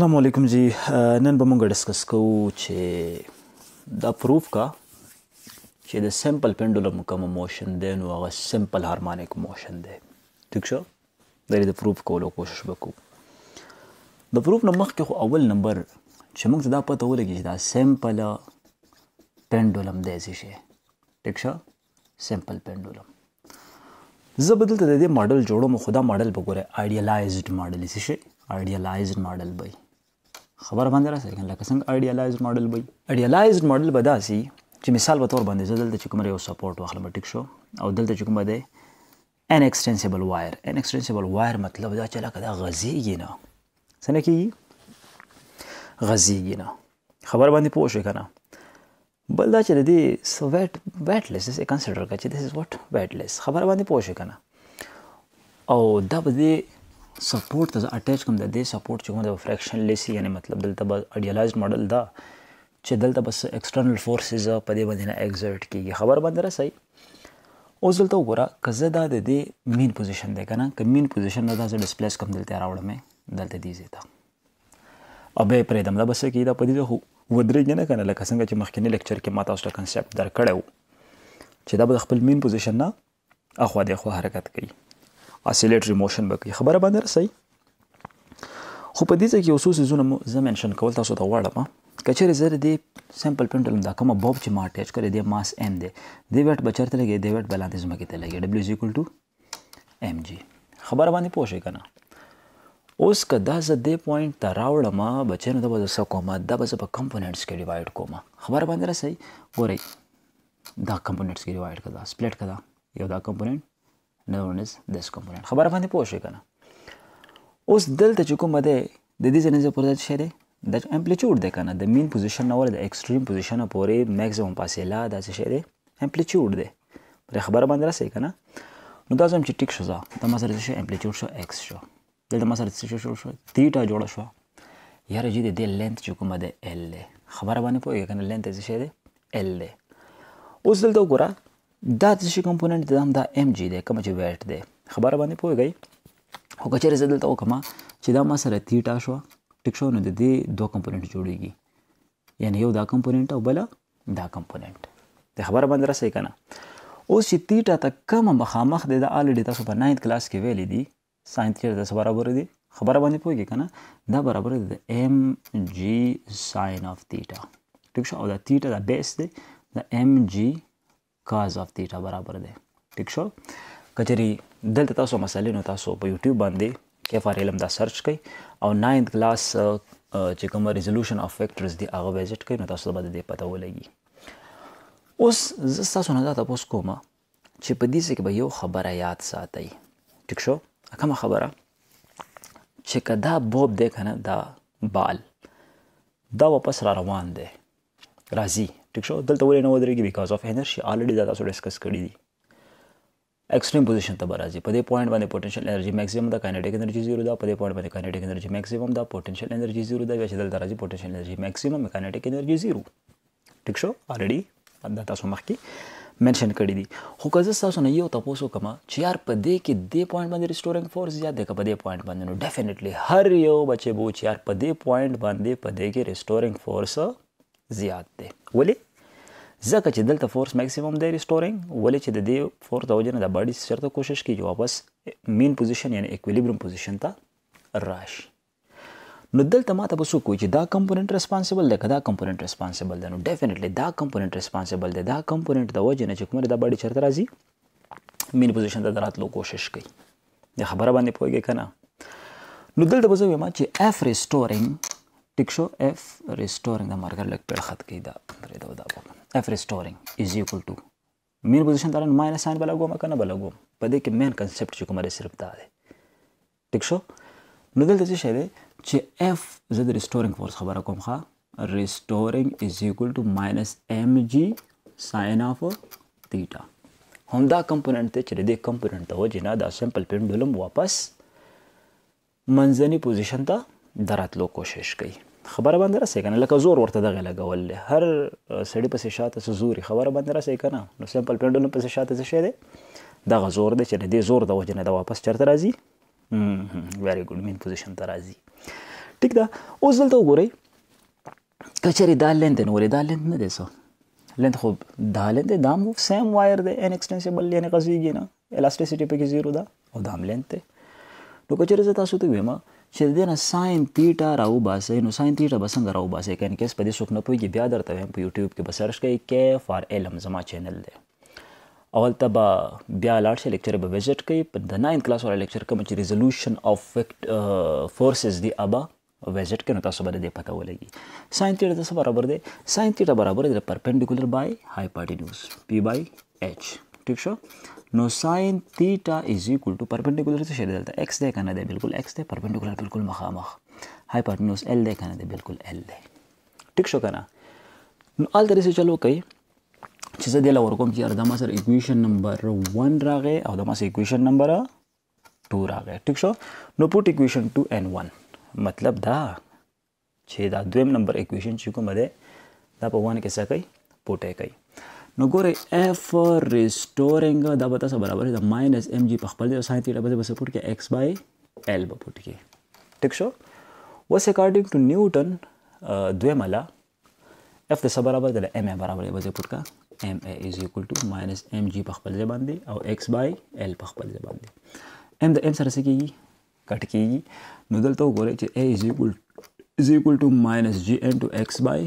السلام علیکم جی نن به موږ ډیسکس کوو چې دا پروف کا چې د سیمپل پینډولم کوم موشن دی نو هغه سیمپل هارمونیک موشن دی ٹھیک شو دا د پروف کولو کوشش وکړو د پروف نو مخکې خو اول نمبر چې موږ دا پته ولګی چې دا سیمپل پینډولم دی شي ٹھیک شو سیمپل پینډولم زه بدلته د دې ماډل جوړوم خو دا ماډل وګوره آیډیالایزډ ماډل شي آیډیالایزډ ماډل وي خبر باندې راځي کنه لکه څنګه آیډیالایزډ ماډل وي آیډیالایزډ ماډل به داسي چې مثال په تور باندې زدل چې کوم یو سپورټ واخلم ټیک شو او دلته چې کوم دی ان ایکستنسیبل وایر ان ایکستنسیبل وایر مطلب دا چې لکه دا غزيږي نه څنګه کیږي غزيږي نه خبر باندې پوه شئ کنه بل دا چې د دې سو ویټ ویټ لیس از کنسیډر کړه چې دیس از واټ ویټ لیس خبر باندې پوه شئ کنه او دا به سپورټ ته اٹیچ کوم د دې سپورټ چې کوم د فریکشن لیس یعنی مطلب دلته به ایډیالایزډ ماډل دا چې دلته بس ایکسټرنل فورسز په دې باندې نه ایگزرټ کیږي خبر باندې را صحیح اوس دلته وګوره کزه دا د دې مین پوزیشن دی کنه ک مین پوزیشن نه دا ز ډیسپلیس کوم دلته راوړم دلته دی زیتا او به پرې دم دا بس کی دا په دې خو ودرې نه کنه لکه څنګه چې مخکنی لیکچر کې ما تاسو ته کنسپټ درکړیو چې دا به خپل مین پوزیشن نه اخوا دی خو حرکت کوي اسیلیټری موشن به کوي خبره باندې رسي خو په دې ځای کې اوسوس زونه زه منشن کول تاسو ته وړم کچره زر دی سیمپل پینټل دا کومه بوب چې ما اٹچ کړی دی ماس ام دی دی ویټ بچرته لګي دی ویټ بلانتې زما کې ته لګي w ام جی خبره باندې پوه شئ کنه اوس که دا زه دې پوینټ ته راوړم بچنو د به څه کوم دا به زه په کمپوننټس کې ډیوایډ کوم خبره باندې رسي ګورئ دا کمپوننټس کې ډیوایډ کړه سپلیټ کړه یو دا کمپوننټ نورونز داس کمپوننت خبره باندې پوه شئ کنه اوس دلته چې کوم ده د دې ځنې پر ځای شه ده د امپلیټیوډ ده کنه د مین پوزیشن نه ول د اکستریم پوزیشن پورې میکسیمم فاصله داسې شه ده امپلیټیوډ ده پر خبره باندې راسي کنه نو دا زم چې ټیک شو دا د مسر شو امپلیټیوډ شو ایکس شو دلته مسر شو شو شو تیټا جوړ شو یاره جې د لنت چې کومه ده ال خبره باندې پوهیږي کنه لنت څه شه ده ال اوس دلته وګوره دا د شي کمپوننت د هم دا ام جی دی کوم چې ویټ دی خبره باندې پوهیږئ خو کچېرې زه دلته وکړم چې دا ما سره تیټا شو ټیک شو نو د دې دوه کمپوننت جوړیږي یعنی یو دا کمپوننت او بل دا کمپوننت د خبره باندې راځي کنه اوس چې تیټا ته کم مخامخ دی دا الډي تاسو په 9th کلاس کې ویلې دي ساينس کې د برابر دی خبره باندې پوهیږئ کنه دا برابر دی د ام جی ساين اف تیټا ټیک شو او دا تیټا دا بیس دی د ام جی cos of theta برابر دی ټیک شو کچري دلته تاسو مسلې نو تاسو په یوټیوب باندې کې فار علم دا سرچ کړئ او 9th کلاس چې کوم ریزولوشن اف فیکٹرز دی هغه ویزټ کړئ نو تاسو باندې پته ولګي اوس زه تاسو نه دا تاسو کوم چې په دې کې به یو خبره یاد ساتئ ټیک شو کومه خبره چې کدا بوب دی کنه دا بال دا واپس را روان دی راځي ټیک شو دلته ولې نه ودرېږي بیکاز اف انرژي الریډي دا تاسو ډیسکس کړی دي ایکستریم پوزیشن ته راځي په دې پوینټ باندې پوتنشل انرژي ماکسیمم دا کائنیټک انرژي زیرو دا په دې پوینټ باندې کائنیټک انرژي ماکسیمم دا پوتنشل انرژي زیرو دا چې دلته راځي پوتنشل انرژي ماکسیمم کائنیټک انرژي زیرو ټیک شو الریډي دا تاسو مخکې منشن کړی دي خو که زه تاسو نه یو تاسو کوم چې یار په دې کې دې پوینټ باندې ریسټورینګ فورس زیات دی که په دې پوینټ باندې نو ډیفینیټلی هر یو بچي بو چې یار په دې پوینټ باندې په دې کې ریسټورینګ فورس زیات دی ولی ځکه چې دلته فورس میکسیمم دی ریسټورینګ ولی چې د دې فورس د وجه نه د باډي سرته کوشش کوي چې واپس مین پوزیشن یعنی اکویلیبرم پوزیشن ته راشي نو دلته ماته به څوک چې دا کمپوننت ریسپانسیبل دی که دا کمپوننت ریسپانسیبل دی نو ډیفینیټلی دا کمپوننت ریسپانسیبل دی دا کمپوننت د وجې نه چې کومه دا باډي چرته راځي مین پوزیشن ته دراتلو کوشش کوي د خبره باندې پوهېږې که نه نو دلته به زه وایم چې اف ریسټورینګ ಟಿಕ್ ಶೋ F restoring ನಮ್ಮ ಮಾರ್ಗರ್ ಲೆಕ್ಕ ಬೆಳಕತ್ಗೆ ಇದು ಅಂದರೆ ಇದು ಹೌದಾ F restoring is equal to mean position तारा माइनस साइन वाला गोम करना वाला गोम पर देखिए मेन कंसेप्ट जो हमारे सिर्फ दा है ઠીક છો નુ દલતે છે શાયદ چې f z રિસ્ટોરિંગ ફોર્સ ખબર કોમ ખા restoring is equal to minus mg sin of theta हम दा कंपोनेंट ते चले दे कंपोनेंट तो जिना दा सिंपल पेंडुलम वापस मंजनी पोजीशन ता दरात लो कोशिश कई خبره باندې راسي کنه لکه زور ورته دغه لګول هر سړی پسې شاته څه زوري خبره باندې راسي کنه نو سمپل پینډولم پسې شاته څه شي دی دغه زور دی چې دې زور د وجه نه د واپس چرته راځي ویری ګډ مین پوزیشن ته راځي ټیک ده اوس دلته وګورئ کچري دا لند نه ولې دا لند نه دی سو لند خو دا لند دا مو سیم وایر دی ان ایکستنسیبل یعنی قصدیږي نه الاستیسیټي پکې زیرو ده او دا هم لند دی نو کچري زه تاسو ته ویمه چې د نه ساين تیټا راو باسي نو ساين تیټا به څنګه راو باسي کین کیس په دې څوک نه پويږي بیا درته هم په یوټیوب کې به سرچ کړئ کې فار علم زما چینل دی اول ته به بیا لاړ شي لیکچر به وزټ کوي په د 9 کلاس ولا لیکچر کوم چې ریزولوشن اف فورسز دی ابا وزټ کې نو تاسو به د پته ولګي ساين تیټا تاسو برابر دی ساين تیټا برابر دی پرپنډیکولر بای هایپوټینوس پی بای ایچ ठीक छो नो sine theta is equal to perpendicular से शेड देता है एक्स दे कहना दे बिल्कुल एक्स दे परपेंडिकुलर बिल्कुल मखामख हाइपोटेन्यूज एल दे कहना दे बिल्कुल एल दे ठीक छो कहना आल तरह से चलो कई چې زه دله ورکوم چې اردا ما سره ایکویشن نمبر 1 راغی او دا ما سره ایکویشن نمبر 2 راغی ټیک شو نو پټ ایکویشن 2 ان 1 مطلب دا چې دا دویم نمبر ایکویشن چې کوم ده دا په 1 کې څه کوي پټه کوي نو ګوره اف ریسټورینګ دا به تاسو برابر د ماینس ام جی په خپل ځای ساين تیټا به بس پټ کې ایکس بای ال به پټ کې ټیک شو وس اکارډینګ ټو نیوټن دویمه لا اف د سره برابر د ام ای برابر دی به پټ کا ام ای از ایکوال ټو ماینس ام جی په خپل ځای باندې او ایکس بای ال په خپل ځای باندې ام د ام سره سکیږي کټ کیږي نو دلته وګورئ چې ای از ایکوال از ایکوال ټو ماینس جی ان ټو ایکس بای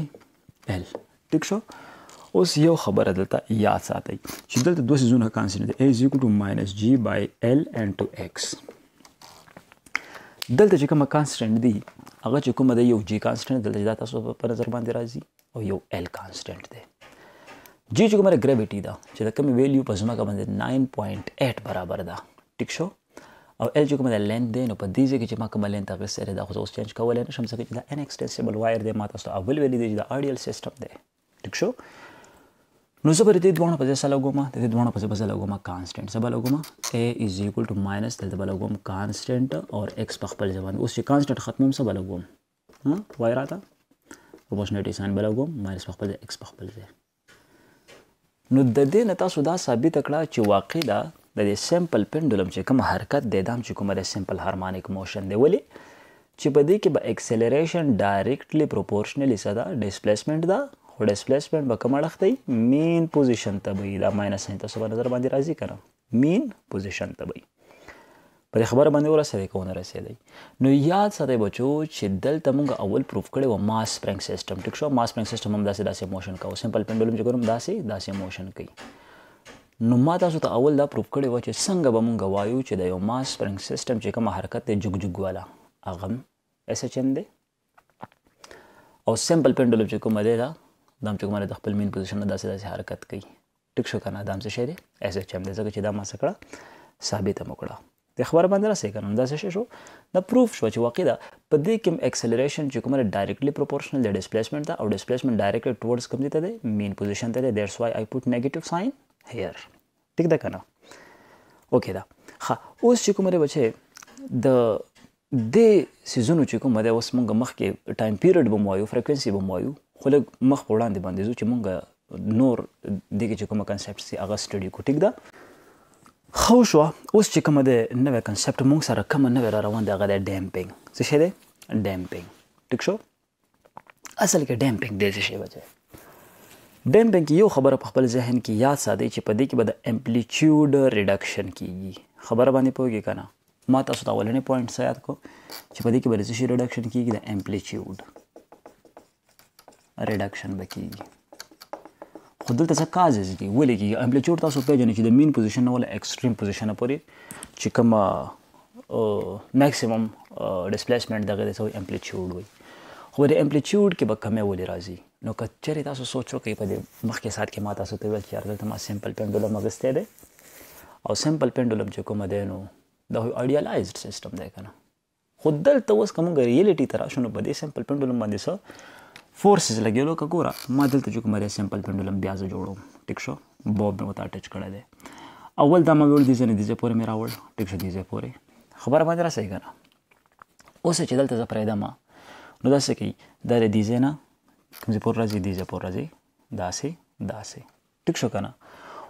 ال ټیک شو اوس یو خبره دلته یاد ساتئ چې دلته دوه سيزونه کانسټنټ دي a = -g l into x دلته چې کومه کانسټنټ دی هغه چې کومه دی یو g کانسټنټ دلته دا تاسو په نظر باندې راځي او یو l کانسټنټ دی g چې کومه ګریویټي دا چې د کومې ویلیو په ځمکه باندې 9.8 برابر ده ټیک شو او ال چې کوم د لند دی نو په دې ځای کې چې ما کوم لند هغه سره دا خو اوس چینج کولای نه شم ځکه چې دا ان ایکستنسیبل وایر دی ما تاسو اول ویلي دی چې دا آیډیل سیستم دی ٹھیک شو نو زه به د دې دواړو په ځای څه لګوم د دې دواړو په ځای به زه لګوم کانسټنټ څه به لګوم a از ایکول ټو ماینس دلته به لګوم کانسټنټ اور x په خپل ځای باندې اوس چې کانسټنټ ختموم څه به لګوم ها وای راته پروپورشنالټي ساين به لګوم ماینس په خپل ځای x په خپل ځای نو د دې نه تاسو دا ثابت کړه چې واقع دا د دې سیمپل پینډولم چې کوم حرکت د دام چې کومه د سیمپل هارمونیک موشن دی ولی چې په دې کې به اکسلریشن ډایرکټلی پروپورشنلی صدا ډیسپلیسمنت دا خو ډسپلیسمنت به کوم اړخ دی مین پوزیشن ته به دا ماینس ساين تاسو په نظر باندې راځي کنه مین پوزیشن ته به پر خبره باندې ورسېږي کو نه رسېږي نو یاد ساتئ بچو چې دلته موږ اول پروف کړو ماس پرنګ سیستم ټیک شو ماس پرنګ سیستم هم داسې داسې موشن کوي سمپل پندولم چې کوم داسې داسې موشن کوي نو ما تاسو ته اول دا پروف کړو چې څنګه به موږ وایو چې د یو ماس پرنګ سیستم چې کوم حرکت ته جګ جګ والا اغم اس اچ ام دی او سمپل پندولم چې کوم دی دا دا چې کومه د خپل مین پوزیشن نه داسې داسې حرکت کوي ټیک شو کنه دا هم څه شی دی ایس ایچ هم دی ځکه چې دا ما څه کړه ثابت هم کړه د خبره باندې راځي کنه دا څه شو دا پروف شو چې واقعي دا په دې کې اکسلریشن چې کومه ډایرکټلی پروپورشنل د ډیسپلیسمنت دا او ډیسپلیسمنت ډایرکټلی ټورډز کوم دی ته دی مین پوزیشن ته دی دیټس وای آی پوت نیگیټیو ساين هیر ټیک ده کنه اوکې دا ها اوس چې کومه بچي د د سيزونو چې کومه ده اوس مونږ مخکې ټایم پیریډ بم وایو فریکوئنسي بم وایو خو لږ مخ په وړاندې باندې ځو چې مونږ نور دغه چې کوم کانسپټ سي هغه سټډي کو ټیک ده خو شو اوس چې کوم د نوې کانسپټ مونږ سره کوم نوې را روان دی هغه د ډیمپینګ څه شی دی ډیمپینګ ټیک شو اصل کې ډیمپینګ دی څه شی بچي ډیمپینګ یو خبره په خپل ذهن کې یاد ساتئ چې په دې کې به د امپلیټیوډ ریډکشن کیږي خبره باندې پوهیږي کنه ما تاسو ته اولنې پوینټ سیاد کو چې په دې کې به د ریډکشن کیږي د امپلیټیوډ ریډکشن بکیږي خو دلته څه کازز دي ولې کیږي امپلیټیوډ تاسو پیژنئ چې د مین پوزیشن نه ول ایکستریم پوزیشن پورې چې کوم میکسیمم ډیسپلیسمنت دغه ته امپلیټیوډ وایي خو د امپلیټیوډ کې به کمی ولې راځي نو کچره تاسو سوچو کې په مخکې سات کې ما تاسو ته ویل چې یار دلته ما سیمپل پینډولم اغسته ده او سیمپل پینډولم چې کوم ده نو دا آیډیالایزډ سیستم دی کنه خود دلته اوس کوم غریلیټی تراشنو په دې سیمپل پینډولم باندې سره فورسز لګیلو که ګوره ما دلته چې کومه سیمپل پینډولم بیا زه جوړوم ټیک شو باب مې ورته اټچ کړی دی اول دا ما ویل دې ځای نه دې ځای پورې مې راوړ ټیک شو دې ځای پورې خبره باندې راسئ که نه اوس چې دلته زه پرېږدم نو داسې کوي دا د دې ځای نه کوم ځای پورې راځي دې ځای پورې راځي داسې داسې ټیک شو که نه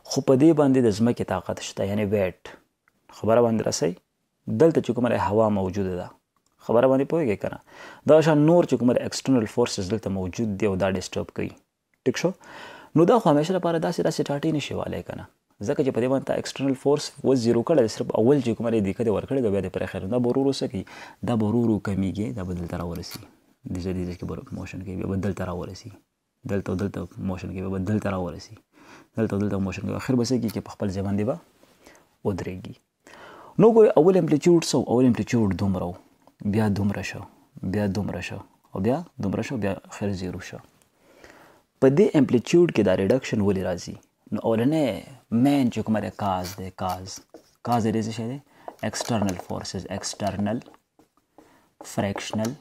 خو په دې باندې د ځمکې طاقت شته یعنې ویټ خبره باندې راسئ دلته چې کومه هوا موجوده ده خبره باندې پوهیږئ کنه دا شان نور چې کومه ایکسټرنل فورسز دلته موجود دي او دا ډیسټرب کوي ټیک شو نو دا خو همیشه لپاره داسې داسې ټاټی نشي والي کنه ځکه چې په دې باندې ایکسټرنل فورس و زیرو کړل صرف اول چې کومه دقت ورکړې دا بیا د پر خیر دا برورو سکی دا برورو کمیږي دا بدل تر ورسی د دې دې کې بر موشن کې بیا بدل تر ورسی دلته دلته موشن کې بیا بدل تر ورسی دلته دلته موشن کې اخر بس کې چې په خپل ځبان دی با ودرېږي نو ګور اول امپلیټیوډ سو اول امپلیټیوډ دومره بیا دومره شو بیا دومره شو او بیا دومره شو بیا خیر زیرو شو په دې امپلیټیوډ کې دا ریډکشن ولې راځي نو اولنې مین چې کومه کاز دی کاز کاز دې څه دی external forces external fractional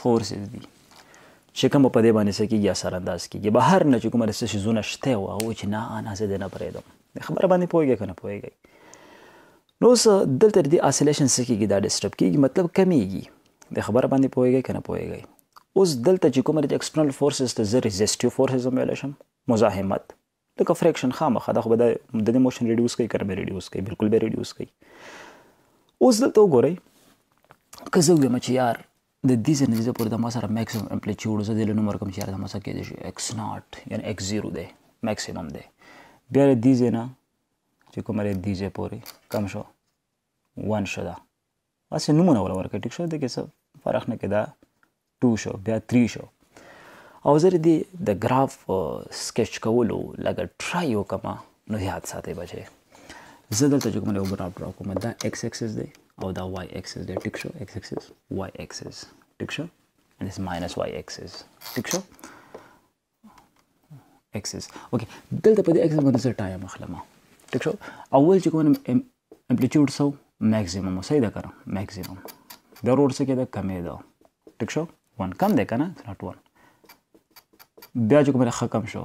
forces دي چې کوم په دې باندې څه کیږي اثر انداز کیږي بهر نه چې کومه رسې شزونه شته او چې نه انا زه دې نه پرېدم خبره باندې پويږي کنه پويږي نو اوس دلته د اسیلیشن څه کېږي دا ډسټرب کېږي مطلب کمیږي د خبره باندې پوهیږئ که نه پوهیږئ اوس دلته چې کومه د اکسټرنل فورسز ته زه ریزسټیو فورسز هم ویلی شم مزاحمت لکه فریکشن خامخا دا خو به د دې موشن ریډیوس کوي که نه به ریډیوس کوي بالکل به ریډیوس کوي اوس دلته وګورئ که زه ووایم چې یار د دې ځای نه پورې د ما سره میکسیمم امپلیټیوډ زه دې نوم ورکوم چې یار د ما سره کېدای شي اکس ناټ یعنې اکس زیرو دی میکسیمم دی بیا د دې ځای نه چې کومه لري دیجه پوري کم شو وان شو دا اسې نمونه ولا ورکه ټیک شو د کې څه فرق نه کېدا 2 شو بیا 3 شو او زه دی د ګراف سکیچ کولو لګ ټرای وکما نو یاد ساتي بچي زه دلته کوم له ګراف ډرا کوم دا ایکس ایکسس دی او دا وای ایکسس دی ټیک شو ایکس ایکسس وای ایکسس ټیک شو and it's minus y axis ٹھیک شو axis اوکې دلته په دې axis باندې څه ټایم اخلم ټیک شو اول چې کوم امپلیټیوډ سو میکسیمم صحیح ده کړم میکسیمم د روډ څخه د کمې ده ټیک شو 1 کم ده کنه ناٹ 1 بیا چې کوم خ کم شو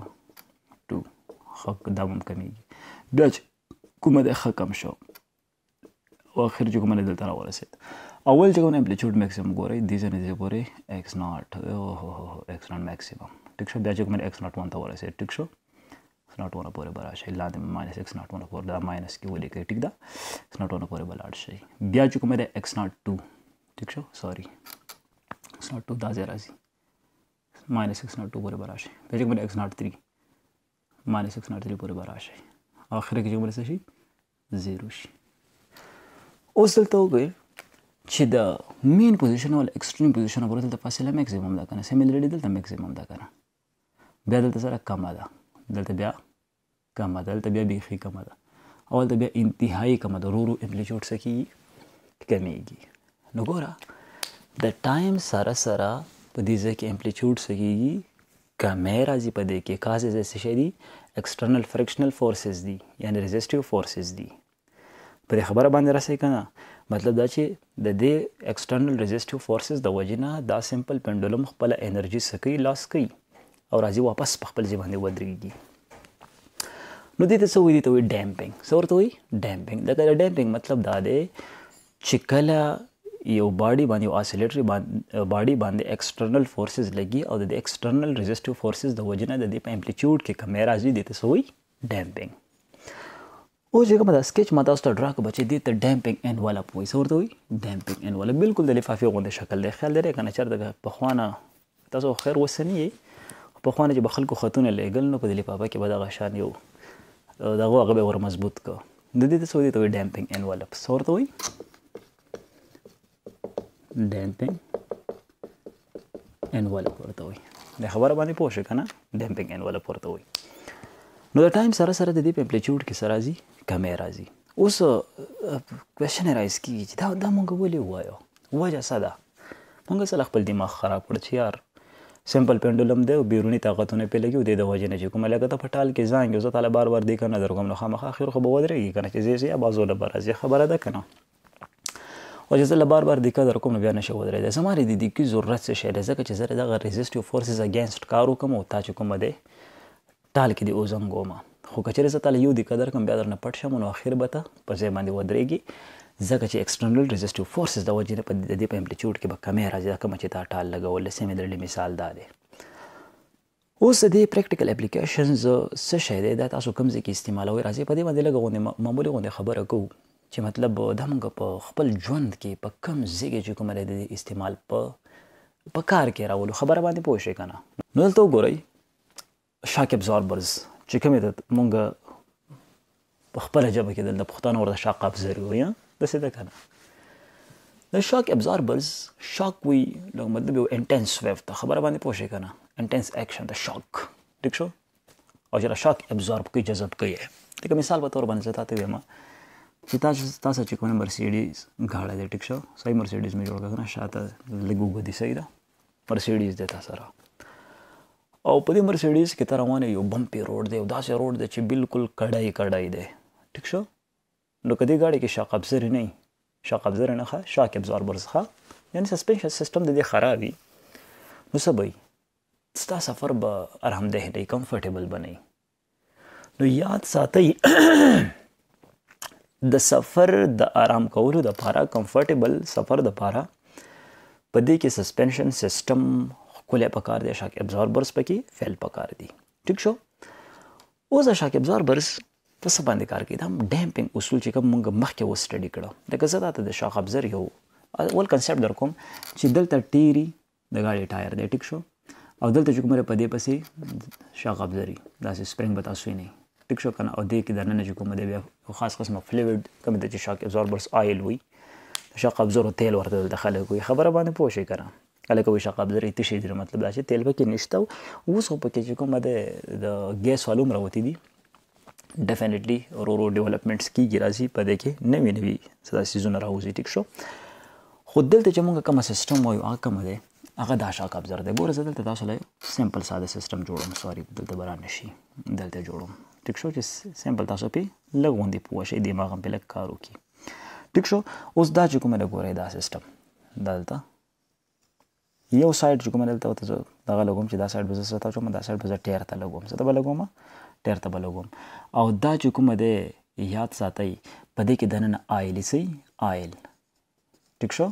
2 خ دا هم کمیږي بیا چې کوم د خ کم شو او اخر چې کوم دلته راورسید اول چې کوم امپلیټیوډ میکسیمم ګوري دې ځنه دې ګوري x ناٹ او هو هو x ناٹ میکسیمم ټیک شو بیا چې کوم x ناٹ 1 ته ورسید ټیک شو ناټ 1 پورې به راشي لاندې ماینس x ناټ 1 پورې دا ماینس کې ولیکئ ټیک ده x ناټ 1 پورې به لاړ شي بیا چې کومه ده x ناټ 2 ٹھیک شو سوري x ناټ 2 دا ځای راځي ماینس x ناٹ 2 پورې به راشي بیا چې کومه ده x ناٹ 3 ماینس x ناٹ 3 پورې به راشي آخر کې چې کومه ده شي زیرو شي اوس دلته وګورئ چې د مین پوزیشن ول ایکستریم پوزیشن پورې دلته فاصله میکسیمم ده کنه سیمیلرلی دلته میکسیمم ده کنه بیا دلته سره کمه ده دلته بیا کمه ده دلته بیا بیخي کمه ده او دلته بیا انتهایي کمه ده ورو ورو امپلیټیوډ څه کېږي کمیږي نو ګوره د ټایم سره سره په دې ځای کې امپلیټیوډ څه کېږي کمې راځي په دې کې کازز څه شي دي اکسټرنل فریکشنل فورسز دي یعنی ریزسټیو فورسز دي پر خبره باندې راسي کنه مطلب دا چې د دې اکسټرنل ریزسټیو فورسز د وجنه دا سیمپل پندولم خپل انرژي سکی لاس کوي او راځي واپس په خپل ځبانه ودرېږي نو دې ته څه وایي ته وایي ډامپینګ څه ورته وایي ډامپینګ دا کله ډامپینګ مطلب دا دی چې کله یو باډي باندې یو اسیلیټری باډي باندې ایکسټرنل فورسز لګي او د ایکسټرنل ریزिस्टیو فورسز د وجنه د دې په امپلیټیوډ کې کمی راځي د تاسو وی ډامپینګ اوس یو کومه سکیچ ما تاسو ته ډرا کو بچي د ته ډامپینګ انولپ وایي څور ته وی ډامپینګ انولپ بالکل د لفافې غونډه شکل دی خیال لري کنه چر د په خوانه تاسو خیر وسنی په خوانه چې بخلکو خاتون لګل نو په دې لپاره کې به دا غشان یو دغه هغه به ور مضبوط کو د دې څه ودی ته ډامپینګ انولپ سورته وي ډامپینګ انولپ ورته وي د خبره باندې پوه شئ کنه ډامپینګ انولپ ورته وي نو د ټایم سره سره د دې په امپلیټیوډ کې سره راځي کمې راځي اوس کوېشن راځي کیږي دا دا مونږ ولې وایو وجه څه ده مونږ سره خپل دماغ خراب کړ چې یار سمپل پینډولم دی او بیرونی طاقتونه په لګي او د وجه نه چې کومه لګته په ټال کې ځانګ زه تعالی بار بار دی کنه در کوم نو خامخ اخر خو به ودرېږي کنه چې زی زی بازو له بار زی خبره ده کنه او چې زه بار بار دی کنه در کوم بیا نشه ودرې ده زماري د دې کې ضرورت څه شی ده ځکه چې زه دغه ریزिस्टیو فورسز اگینست کارو کوم او تا چې کوم ده ټال کې دی اوزنګوما خو کچره زه تعالی یو دی قدر کوم بیا در نه پټ شم نو اخر به ته په ځای باندې ودرېږي ځکه چې ایکسټرنل ریزسټیو فورسز د وجې په د دې په امپلیټیوډ کې به کمی راځي دا کوم چې دا ټال لګول سمې درلې مثال دا دی اوس دې پریکټیکل اپلیکیشنز څه شی دی دا تاسو کوم ځای کې استعمالوي راځي په دې باندې لګونه معمولی غونډه خبره کوو چې مطلب دا موږ په خپل ژوند کې په کم ځای کې کوم لري د استعمال په په کار کې راولو خبره باندې پوه شئ کنه نو تاسو ګورئ شاک ابزوربرز چې کومه د مونږ په خپل جبه کې د پښتون ور د شاق ابزور وي داسې ده کنه د شاک ابزاربرز شاک وی لو مطلب یو انټنس ویو ته خبره باندې پوه شي کنه انټنس اکشن د شاک ٹھیک شو او چې شاک ابزارب کوي جذب کوي لکه مثال په تور باندې تاسو ته وایم چې تاسو تاسو چې کوم مرسيډیز غاړه دې ټیک شو صحیح مرسيډیز مې جوړ کړ نه شاته لګو دي صحیح ده مرسيډیز دې تاسو را او په دې مرسيډیز کې تر روانه یو بمپي روډ دی او داسې روډ دی چې بالکل کډای کډای دی ټیک شو نو کدی گاډي کې شاق ابزر نه شاق ابزر نه ښه شاق ابزار برزخه یعنی سسپنشن سیستم د دې خرابي نو سبای ستا سفر به آرام ده دی کمفرټیبل بنئ نو یاد ساتئ د سفر د آرام کولو د پاره کمفرټیبل سفر د پاره په دې کې سسپنشن سیستم کولې پکار دی شاک ابزاربرز پکې فعل پکار دی ٹھیک شو اوس شاک ابزاربرز په څه باندې کار کوي دا ډیمپینګ اصول چې کوم موږ مخکې و سټډي کړو د غزدا ته د شاخ ابزر یو اول کنسپټ در کوم چې دلته ټيري د غاړې ټایر دی ټیک شو او دلته چې کومه په دې پسې شاخ ابزري دا سپرینګ به تاسو نه ټیک شو کنه او دې کې درنه چې کومه دی بیا خاص قسمه فلیوډ کوم د چې شاک ابزوربرز آیل وي شاق ابزور تیل ورته دخل کوي خبره باندې پوه شي کنه کله کوي شاق ابزر ایت شي در مطلب دا چې تیل پکې نشته اوس خو پکې کوم د ګیس والوم راوتی دي ډیفینیټلی ورو ډیولپمنټس کیږي راځي په دې کې نوې نوې صدا سيزونه راوځي ټیک شو خو دلته چې موږ کوم سیستم وایو هغه کوم دی هغه د اشاق ابزر دی ګوره زه دلته تاسو لپاره سیمپل ساده سیستم جوړوم سوري دلته بران نشي دلته جوړوم ټیک شو چې سیمپل تاسو پی لګوندې پوه شئ دماغ په لګ کار وکي ټیک شو اوس دا چې کومه لګورې دا سیستم دلته یو سایت چې کوم دلته ته دغه لګوم چې دا سایت بزنس ته چوم دا سایت بزنس ټیر ته لګوم څه ته لګوم ډیر ته بلوم او دا چې کوم دی یاد ساتئ په دې کې دنن آیل سي آیل ټیک شو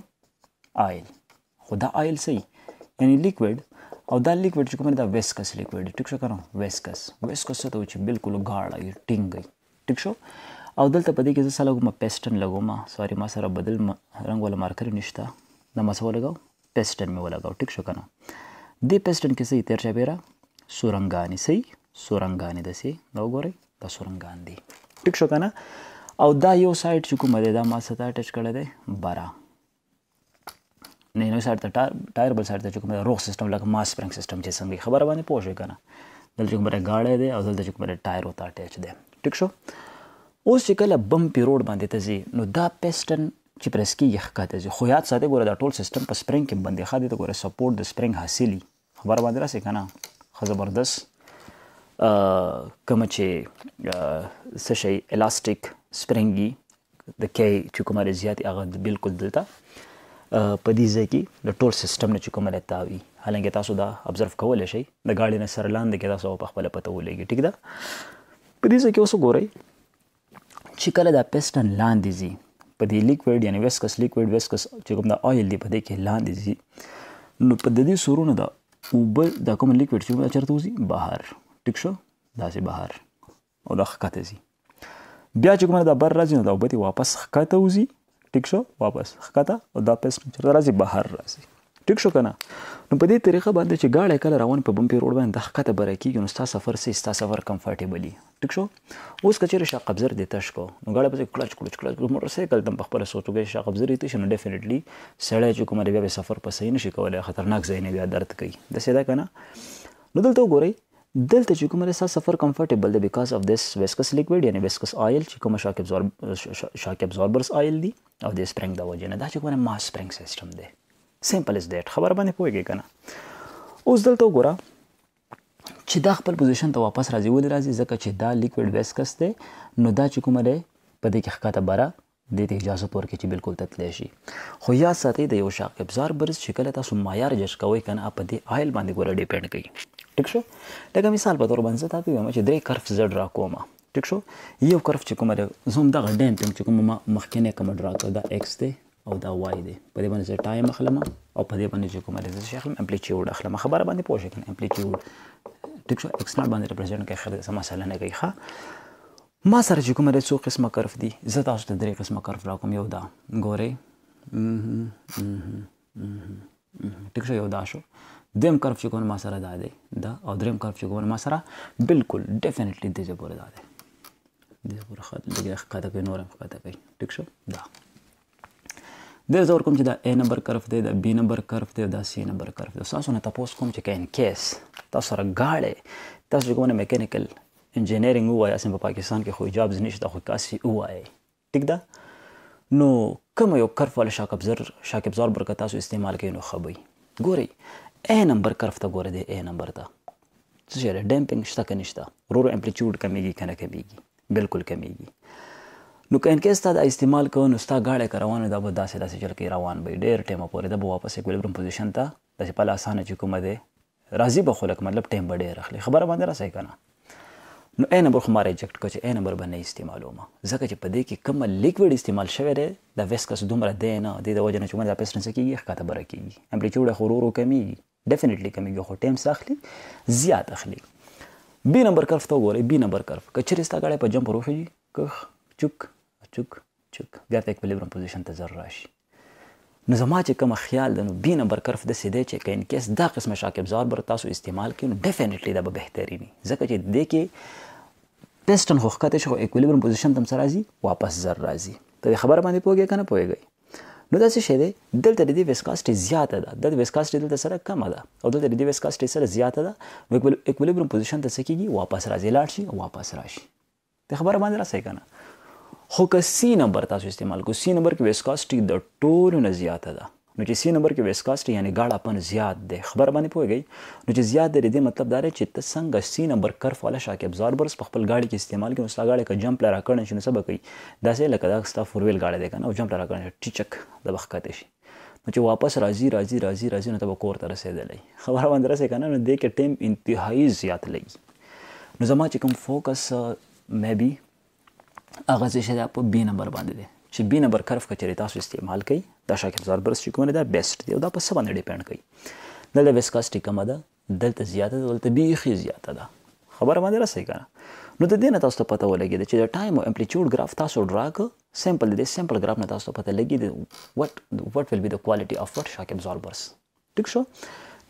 آیل خو دا آیل سي یعنی لیکوډ او دا لیکوډ چې کوم دا ویسکس لیکوډ ټیک شو کړم ویسکس ویسکس ته چې بالکل غاړه یې ټینګي ټیک شو او دلته په دې کې زه لګوم پیسټن لګوم سوري ما سره بدل رنگ ولا مارکر نشتا دا ما سره لګاو پیسټن مې ولګاو ټیک شو کنه دې پیسټن کې سي تیر چا بیره سورنګانی سي سورنګانې د سي دا وګورئ دا سورنګان دي ټیک شو کنه او دا یو سایت چې کومه ده دا ما سره اٹچ کړی دی بارا نه نو سره ټایر بل سره چې کومه روغ سیستم لکه ماس سپرینګ سیستم چې څنګه خبره باندې پوه شئ کنه دلته کومه گاډه ده او دلته کومه ټایر وتا اٹچ ده ټیک شو اوس چې کله بمپي روډ باندې ته ځي نو دا پیسټن چې پرس کې یخ کاته ځي خو یاد ساته ګوره دا ټول سیستم په سپرینګ کې باندې خاطه ګوره سپورټ د سپرینګ حاصلې خبر باندې راسي کنه خو زبردست کوم چې سشي الاستیک سپرنګي د کې چې کومه زیات هغه بالکل دلته په دې ځای کې د ټول سیستم نه چې کومه لتاوي حالانکه تاسو دا ابزرو کول شئ د گاډي نه سره لاندې کې تاسو په خپل پته ولګي ټیک ده په دې ځای کې اوس ګورئ چې کله دا پیسټن لاندې زی په دې لیکوډ یعنی ویسکس لیکوډ ویسکس چې کوم دا اویل دی په دې کې لاندې زی نو په دې سورونو دا اوبه دا کوم لیکوډ چې چرته وزي بهر ټیک شو داسې بهر او دا ښکته زی بیا چې کومه دا بر راځي نو دا وبتی واپس ښکته وزي ټیک شو واپس ښکته او دا پیس چې راځي بهر راځي ټیک شو کنه نو په دې طریقه باندې چې گاډي کله روان په بمپي روډ باندې د ښکته بره کیږي نو ستاسو سفر سي ستاسو سفر کمفورټیبلی ټیک شو اوس کچېره شا قبضر دی تش کو نو غاړه پسې کلچ کلچ کلچ موټر سایکل تم خپل سوچوګې شا قبضر دی شنو ډیفینیټلی سړی چې کومه بیا سفر په صحیح نشي کولای خطرناک ځای نه بیا درد کوي د سیدا کنه نو دلته وګورئ دلته چې کومه ستا سفر کمفرټیبل دی بیکاز اف دیس ویسکس لیکوډ یعنی ویسکس آیل چې کومه شاک ابزورب شاک ابزوربرز آیل دی او د سپرنګ د وجه نه دا چې کومه ماس سپرنګ سیستم دی سیمپل از دیټ خبر باندې پوهیږي کنه اوس دلته وګوره چې دا خپل پوزیشن ته واپس راځي ولې راځي ځکه چې دا لیکوډ ویسکس دی نو دا چې کومه دی په دې کې ښکته بره د دې اجازه پور کې چې بالکل تتلی شي خو یا ساتي د یو شاک ابزار برز شکل تاسو معیار جج کوي کنه په دې آیل باندې ګوره ډیپند کوي ټیک شو لکه مثال په تور باندې تاسو ته چې درې کرف زړ را کومه ټیک شو یو کرف چې کومه زوم دغه ډیم ته چې کومه مخکنه کوم ډرا کوم دا ایکس دی او دا وای دی په دې باندې ټایم اخلم او په دې باندې چې کومه ریز شي اخلم امپلیټیوډ اخلم خبره باندې پوه شئ کنه امپلیټیوډ ټیک شو ایکس ناٹ باندې ریپرزینټ کوي خبره سم مسله نه کوي ښه ما سره چې کومه ریسو قسمه کرف دي زه تاسو ته درې قسمه کرف راکوم یو دا ګوري ټیک شو یو دا شو دویم کرف چې کوم ما سره دا دی دا او دریم کرف چې کوم ما سره بالکل ډیفینیټلی د دې پورې دا دی د دې پورې خاط لګي ښکته کوي نور هم ښکته کوي ټیک شو دا د زور کوم چې دا ا نمبر کرف دی دا بی نمبر کرف دی دا سی نمبر کرف دی تاسو نه تاسو کوم چې کین کیس تاسو راغاړې تاسو کوم میکانیکل انجینیرینګ وای اسن په پاکستان کې خو جابز نشته خو کاسي وای ټیک ده نو کوم یو کرف ول شاکبزر شاکبزر برکت تاسو استعمال کوي نو خبي ګوري A نمبر کرف ته ګوره دی A نمبر ته څه شی دی ډیمپینګ شته که نشته ورو ورو امپلیټیوډ کمیږي که نه کمیږي بالکل کمیږي نو که انکیس تا دا استعمال کوو نو ستا ګاډی که روان وي دا به داسې داسې چل کې روان به ډېر ټایمه پورې دا به واپس اکویلبرم پوزیشن ته داسې پله اسانه چې کومه دی راضي به خلک مطلب ټایم به ډېر اخلي خبره باندې راسئ که نه نو ا نمبر خو ما ریجیکټ کړ چې ا نمبر به نه استعمالومه ځکه چې په دې کې کومه لیکوډ استعمال شوی دی د ویسکس دومره دی نه د دې د وجه نه چې موږ دا پیسټ نه کېږي ښکته بره کېږي امپلیټیوډ خو ورو ورو کمیږي ډیفینیټلی کمیږي خو ټیم ساخلي زیات اخلي بی نمبر کرف ته وګورئ بی نمبر کرف کچري ستا غړې په جمپ وروخي کخ چوک چوک چوک بیا ته اکویلیبرم پوزیشن ته ضرر راشي نو زما چې کوم خیال ده نو بی نمبر کرف د سیده چې کین کیس دا قسمه شاکبزار بر تاسو استعمال کینو ډیفینیټلی دا به بهتري وي ځکه چې د کې پستون خوخته شو اکویلیبرم پوزیشن تم سره راځي واپس زر راځي ته خبر باندې پوهیږئ کنه پوهیږئ نو دا څه شی دی دلته د دې ویسکاسټي زیاته ده د ویسکاسټي دلته سره کمه ده او دلته د دې ویسکاسټي سره زیاته ده اکویلیبرم پوزیشن ته څه کیږي واپس راځي لاړ شي واپس راشي د خبره باندې راځي کنه خو که سی نمبر تاسو استعمال کو سی نمبر کې ویسکاسټي د ټولو نه زیاته ده نو چې سی نمبر کې ویسکاسټي یعنی ګاړه پن زیات دی خبر باندې پوهیږئ نو چې زیات دی دې مطلب دا چې ته څنګه سی نمبر کرف والا شاک ابزاربرز په خپل ګاډي کې استعمال کې مستا ګاډي کې جمپ لرا کړن شنو سبق کوي دا سه لکه دا ستا فور ویل ګاډي دی کنه او جمپ لرا کړن ټیچک د بخکته شي نو چې واپس راځي راځي راځي راځي نو ته به کور ته رسېدلې خبره باندې رسې کنه نو دې کې ټیم انتهایی زیات لګي نو زما چې کوم فوکس مې بي هغه څه شته په بی نمبر باندې دي چې بی نمبر کرف کچري تاسو استعمال کړئ دا شاکبزار برس چې کوم نه دا بیسټ دی دا په څه باندې ډیپند کوي دلته ویسکاسټي کم ده دلته زیاته ده دلته بیخي زیاته ده خبره باندې رسېږي کنه نو د دې نه تاسو ته پته ولګي چې د ټایم او امپلیټیوډ ګراف تاسو ډرا کړ سیمپل دې سیمپل ګراف نه تاسو پته لګي د وات وات ویل بی د کوالټي اف وات شاک ابزوربرز ټیک شو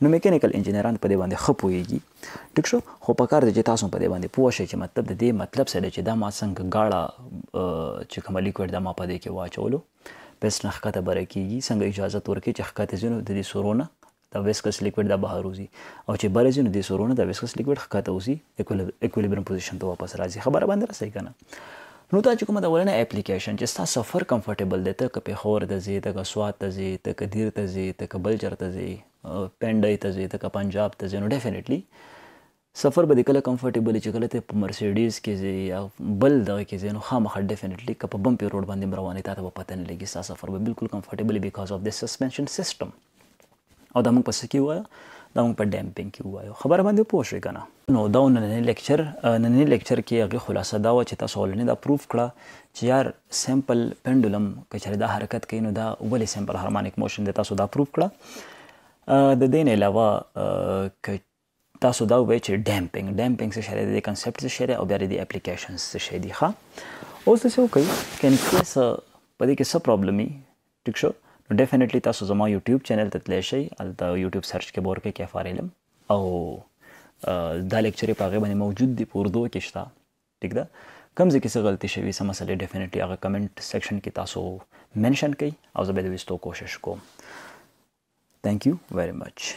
نو میکانیکل انجینران په دې باندې خپويږي ټیک شو خو په کار دي چې تاسو په دې باندې پوه شئ چې مطلب د دې مطلب څه دی چې دا ما څنګه گاړه چې کوم لیکوډ دا ما په دې کې واچولو بیس نه ښکته بره کیږي څنګه اجازه ورکړي چې ښکته ځینو د دې سورونه د ویسکس لیکوډ د بهر وځي او چې بره ځینو د سورونه د ویسکس لیکوډ ښکته وځي ایکولیبرم پوزیشن ته واپس راځي خبره باندې راځي کنه نو دا چې کومه د ولنه اپلیکیشن چې تاسو سفر کمفورټیبل دی ته کپې خور د زی ته سواد ته زی ته کدیر ته زی ته بلچر ته زی پندای ته زی ته پنجاب ته زی نو ډیفینیټلی سفر به کله کمفورټیبل چې کله ته په مرسیډیز کې زی یا بل دا کې زی نو خامخا ډیفینټلی کپ بم په روډ باندې روانه تا ته پته نه لګي ستا سفر به بالکل کمفورټیبل بیکاز اف د سسپنشن سیستم او دا موږ پس کې وایو دا موږ په ډیمپینګ کې وایو خبره باندې پوه شئ کنه نو دا نن لیکچر نن لیکچر کې هغه خلاصه دا و چې تاسو ولنه دا پروف کړه چې یار سیمپل پینډولم کچره دا حرکت کوي نو دا ولې سیمپل هارمونیک موشن د تاسو دا پروف کړه د دین علاوه تاسو دا وایي چې ډامپینګ ډامپینګ څه شی دی د کنسپټ څه شی دی او بیا د اپلیکیشن څه شی دی ښه اوس څه وکړي کین کیس په دې کې څه پرابلم ټیک شو نو ډیفینیټلی تاسو زما یوټیوب چینل ته تللی شئ الته یوټیوب سرچ کې بور کې کیف علم او دا لیکچر په هغه باندې موجود دی په اردو کې شته ټیک ده کوم ځکه څه غلطي شوی سم مسله ډیفینیټلی هغه کمنټ سیکشن کې تاسو منشن کړئ او زه به د وستو کوشش کوم Thank you very much.